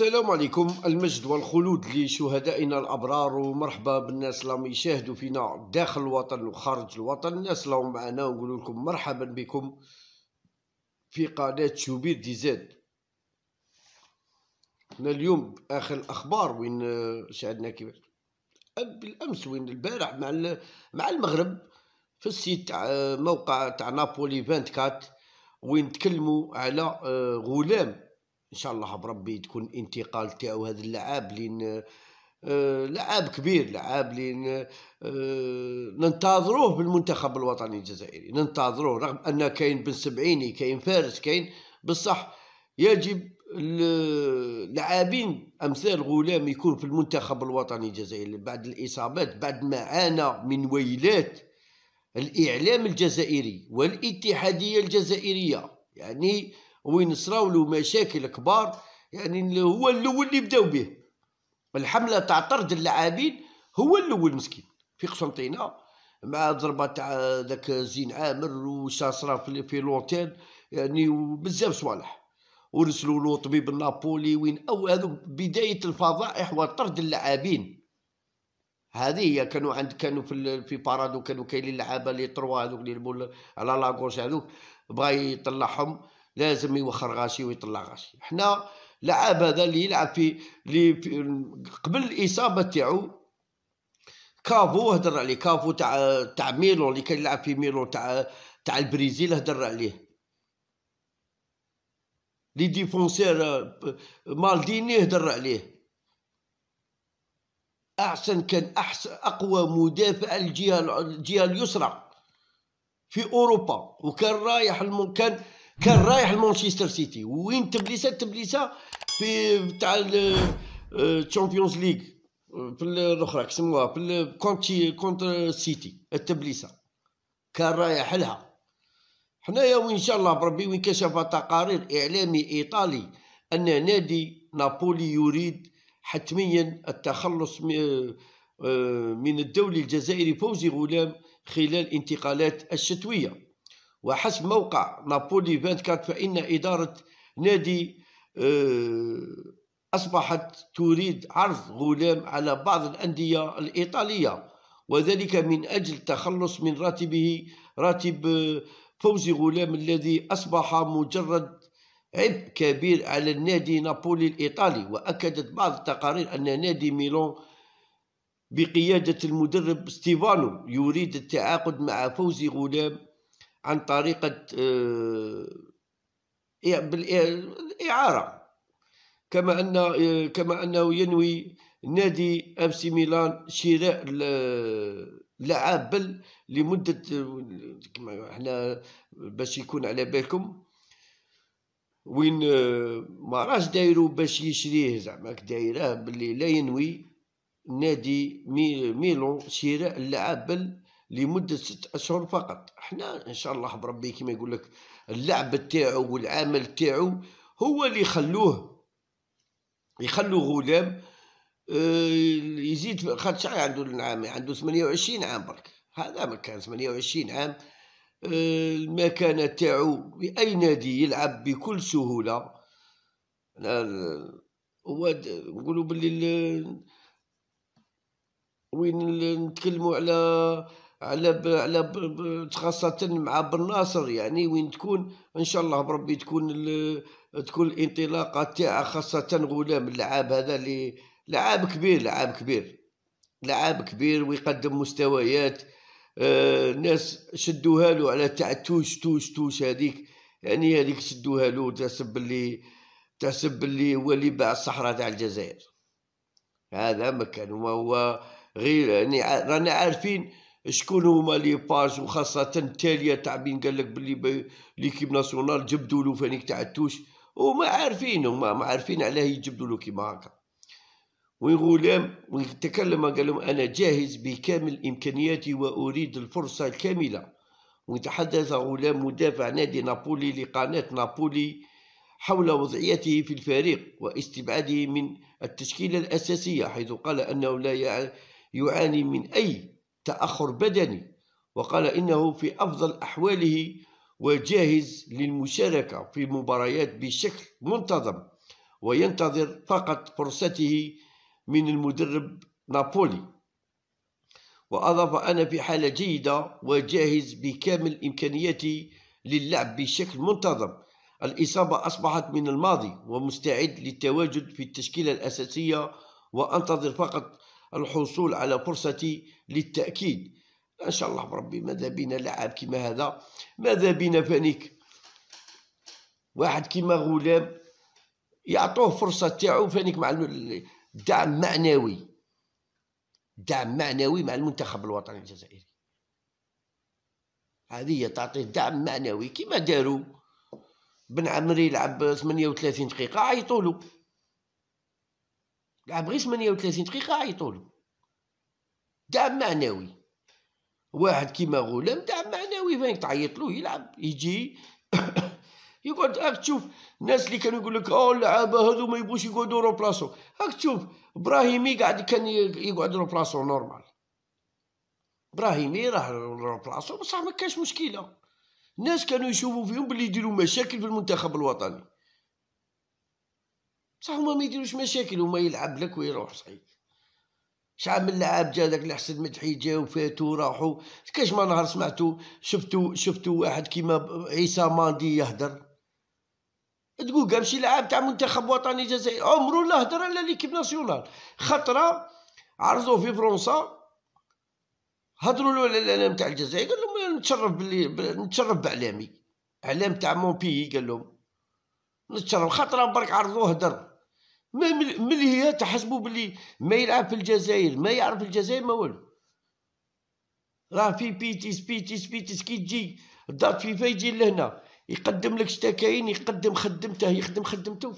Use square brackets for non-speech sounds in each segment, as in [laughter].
السلام عليكم المجد والخلود لشهدائنا الابرار ومرحبا بالناس اللي يشاهدوا فينا داخل الوطن وخارج الوطن الناس اللي معنا ونقول لكم مرحبا بكم في قناه شوبير دي زاد حنا اليوم اخر الاخبار وين شاهدنا كيف بالامس وين البارح مع مع المغرب في السيت تاع آه، موقع تاع نابولي 24 وين تكلموا على آه، غلام ان شاء الله بربي تكون انتقال تاعو هذا اللعاب لين آه، لعاب كبير لعاب لين آه، ننتظروه بالمنتخب الوطني الجزائري ننتظروه رغم ان كاين بن سبعيني كاين فارس كاين بصح يجب اللاعبين امثال غلام يكون في المنتخب الوطني الجزائري بعد الاصابات بعد ما عانى من ويلات الاعلام الجزائري والاتحاديه الجزائريه يعني وين صراو له مشاكل كبار يعني هو الاول اللي بداو به الحمله تاع طرد اللاعبين هو الاول مسكين في قسنطينه مع ضربه تاع ذاك زين عامر وشاسره في, في لوتيل يعني وبزاف صوالح ورسلوا له طبيب النابولي وين او هذو بدايه الفضائح وطرد اللاعبين هذه هي كانوا عند كانوا في في بارادو كانوا كاينين لعابه لي تروا هذوك اللي على لاكوش هذوك بغا يطلعهم لازم يوخر غاشي ويطلع غاشي حنا لعاب هذا اللي يلعب في اللي في قبل الاصابه تاعو كافو هدر عليه كافو تاع تاع ميلو اللي كان يلعب في ميلو تاع تاع البرازيل هدر عليه لي ديفونسير مالديني هدر عليه احسن كان احسن اقوى مدافع الجهه الجهه اليسرى في اوروبا وكان رايح المكان كان رايح لمانشستر سيتي وين تبليسه تبليسه في تاع الشامبيونز ليغ في الاخرى كسموها في الكونتي كونتر سيتي التبليسه كان رايح لها حنايا وان شاء الله بربي وين كشف تقارير اعلامي ايطالي ان نادي نابولي يريد حتميا التخلص آه، من الدولي الجزائري فوزي غلام خلال انتقالات الشتويه وحسب موقع نابولي 24 فإن إدارة نادي آه، أصبحت تريد عرض غلام على بعض الأندية الإيطالية وذلك من أجل التخلص من راتبه راتب آه، فوزي غلام الذي أصبح مجرد عبء كبير على النادي نابولي الإيطالي وأكدت بعض التقارير أن نادي ميلون بقيادة المدرب ستيفانو يريد التعاقد مع فوزي غلام عن طريقة آه، بالإعارة كما أن آه، كما أنه ينوي نادي أم سي ميلان شراء لعاب بل لمدة كما احنا باش يكون على بالكم وين آه، ما راش دايرو باش يشريه زعما دايراه باللي لا ينوي نادي ميلون شراء اللعاب بل لمده ست اشهر فقط احنا ان شاء الله بربي كما يقول لك اللعب تاعو والعمل تاعو هو اللي يخلوه يخلو غلام آه، يزيد خاطر شحال عنده العام عنده 28 عام برك هذا ما كان 28 عام آه، المكانه تاعو باي نادي يلعب بكل سهوله هو نقولوا باللي وين نتكلموا على على ب... على ب... خاصة مع بن ناصر يعني وين تكون ان شاء الله بربي تكون ال... تكون الانطلاقة تاع خاصة غلام اللعاب هذا اللي لعاب كبير لعاب كبير لعاب كبير ويقدم مستويات آه ناس شدوها له على تاع توش توش توش هذيك يعني هذيك شدوها له تحسب اللي تحسب اللي هو اللي باع الصحراء تاع الجزائر هذا مكان وهو غير يعني راني عارفين شكون هما لي باج وخاصة التالية تاع بين قالك بلي ليكيب ناسيونال جبدوا له فانيك تاع التوش وما عارفين هما ما عارفين علاه يجبدوا له كيما هكا وين غلام وين تكلم قال انا جاهز بكامل امكانياتي واريد الفرصه الكامله تحدث غلام مدافع نادي نابولي لقناه نابولي حول وضعيته في الفريق واستبعاده من التشكيله الاساسيه حيث قال انه لا يعاني من اي تأخر بدني وقال إنه في أفضل أحواله وجاهز للمشاركة في مباريات بشكل منتظم وينتظر فقط فرصته من المدرب نابولي وأضاف أنا في حالة جيدة وجاهز بكامل إمكانياتي للعب بشكل منتظم الإصابة أصبحت من الماضي ومستعد للتواجد في التشكيلة الأساسية وأنتظر فقط الحصول على فرصتي للتأكيد ما شاء الله بربي ماذا بينا لعاب كما هذا ماذا بينا فانيك واحد كما غلام يعطوه فرصة تاعو فانيك مع الدعم معنوي دعم معنوي مع المنتخب الوطني الجزائري هذه تعطيه دعم معنوي كما داروا بن عمري يلعب 38 دقيقة عيطوا له لعب غير 38 دقيقه عيطوا له دعم معنوي واحد كيما غلام دعم معنوي فين تعيط له يلعب يجي [coughs] يقعد راك تشوف الناس اللي كانوا يقول لك اه اللعابه هذو ما يبغوش يقعدوا رو بلاصو راك تشوف ابراهيمي قاعد كان يقعد رو بلاصو نورمال ابراهيمي راه رو بلاصو بصح ما كانش مشكله الناس كانوا يشوفوا فيهم بلي يديروا مشاكل في المنتخب الوطني بصح هما ما يديروش مشاكل وما يلعب لك ويروح صحيح شعب من لعاب جا داك الحسن مدحي جاو فاتو راحو كاش ما نهار سمعتو شفتو شفتو واحد كيما عيسى ماندي يهدر تقول قام شي لعاب تاع منتخب وطني جزائري عمرو لا هدر على ليكيب ناسيونال خطره عرضوه في فرنسا هدرو له على الاعلام تاع الجزائر قال لهم نتشرف باللي نتشرف باعلامي اعلام تاع مون بيي قال لهم نتشرب خاطر برك عرضوه هدر ما ملي هي تحسبوا بلي ما يلعب في الجزائر ما يعرف الجزائر ما والو راه في بيتيس بيتيس بيتيس كي تجي الدار فيفا يجي لهنا يقدم لك كاين يقدم خدمته يخدم خدمته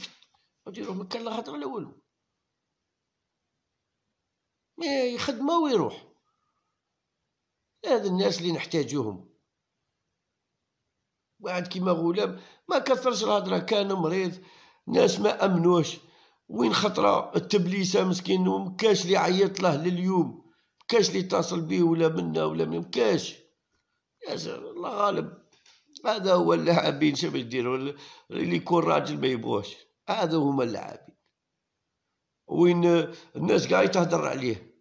يروح مكان لا خاطر لا والو ما يخدمه ويروح هذا الناس اللي نحتاجوهم واحد كيما غلام ما كثرش الهضره كان مريض ناس ما امنوش وين خطره التبليسه مسكين ومكاش لي عيط له لليوم مكاش لي اتصل به ولا منا ولا من مكاش يا الله غالب هذا هو اللاعبين شنو يديروا اللي يكون راجل ما يبغوش هذا هما اللاعبين وين الناس قاعده تهضر عليه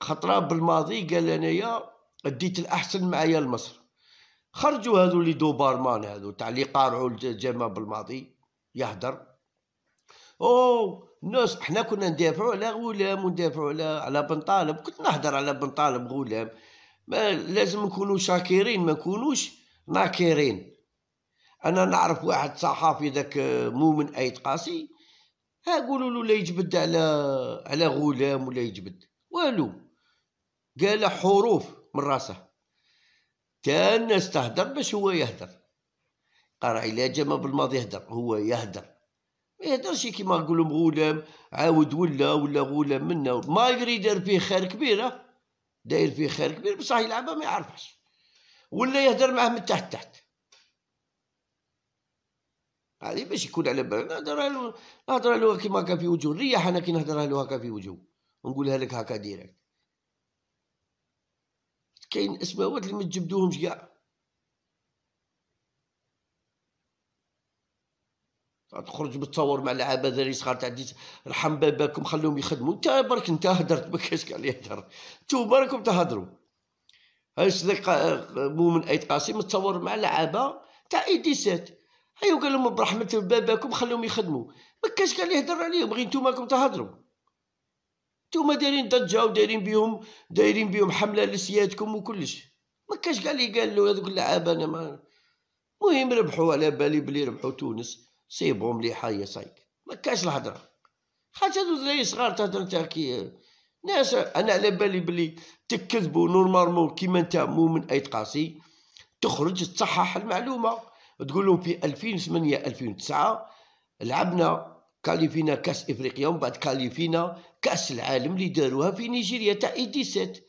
خطره بالماضي قال انايا اديت الاحسن معايا لمصر خرجوا هذو لي دوبارمان هذو تاع اللي قارعوا الجامع بالماضي يهدر او الناس احنا كنا ندافعوا على غلام وندافعوا على على بن طالب كنت نهدر على بن طالب غلام ما لازم نكونوا شاكرين ما نكونوش ناكرين انا نعرف واحد صحافي ذاك مؤمن ايت قاسي ها قولوا له لا يجبد على على غلام ولا يجبد والو قال حروف من راسه كان الناس تهدر باش هو يهدر قرا العلاج ما بالماضي يهدر هو يهدر ما يهدرش كيما نقولو غلام عاود ولا ولا غلام منا ما يريد دار فيه خير كبيره داير فيه خير كبير بصح يلعبها ما يعرفش ولا يهدر معاه من تحت تحت هذه باش يكون على بالنا نهدر له نهدر له كيما هكا في وجهه نريح انا كي نهدر له هكا في وجهه نقولها لك هكا ديريكت كاين اسماوات اللي ما تجبدوهمش كاع تخرج بالتصور مع العباد اللي صغار تاع رحم باباكم خلوهم يخدموا انت برك انت هدرت ما كاينش كاع اللي يهدر انتو بركم تهدروا هاش ذاك مؤمن ايت قاسم تصور مع لعابه تاع ايديسات ايوا قال لهم برحمه باباكم خلوهم يخدموا ما كاينش كاع اللي يهدر عليهم غير نتوما راكم تهدروا نتوما دايرين ضجه ودايرين بيهم دايرين بيهم حمله لسيادكم وكلش ما كاش قال لي قال له هذوك اللعابه انا ما المهم ربحوا على بالي بلي ربحوا تونس سيبهم مليحه يا صاي ما كاش الهضره حتى هذو صغار تهضر انت كي ناس انا على بالي بلي تكذبوا نورمالمون كيما انت مؤمن ايت قاسي تخرج تصحح المعلومه تقول لهم في 2008 2009 لعبنا كاليفينا كاس افريقيا ومن بعد كاليفينا كاس العالم اللي داروها في نيجيريا تاع اي 17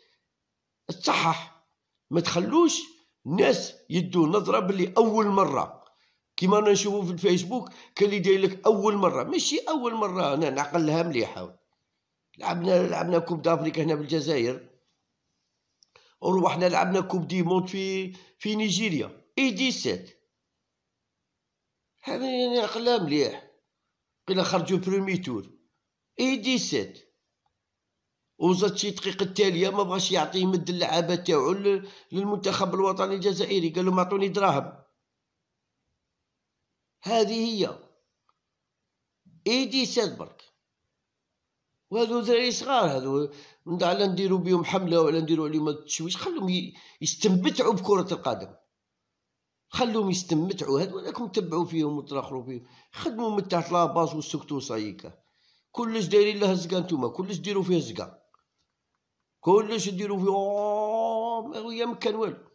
تصحح ما تخلوش الناس يدوا نظره باللي اول مره كيما انا نشوفو في الفيسبوك كان اللي لك اول مره ماشي اول مره انا نعقلها مليحه لعبنا لعبنا كوب دافريكا هنا بالجزائر وروحنا لعبنا كوب دي موند في في نيجيريا اي 17 هذا يعني عقلها مليح قيل خرجوا برومي تور اي 17 وزاد شي دقيقه التاليه ما بغاش يعطيه يمد اللعابه تاعو للمنتخب الوطني الجزائري قال لهم اعطوني دراهم هذه هي اي 17 برك وهذو دراري صغار هذو على نديرو بهم حمله ولا نديرو عليهم التشويش خلهم يستنبتعوا بكره القدم خلوهم يستمتعوا هاد ولاكم تبعوا فيهم وتراخروا فيهم خدموا من تحت لاباس وسكتوا صايكا كلش دايرين لها زكا نتوما كلش ديروا فيه زكا كلش ديروا فيه ما يمكن والو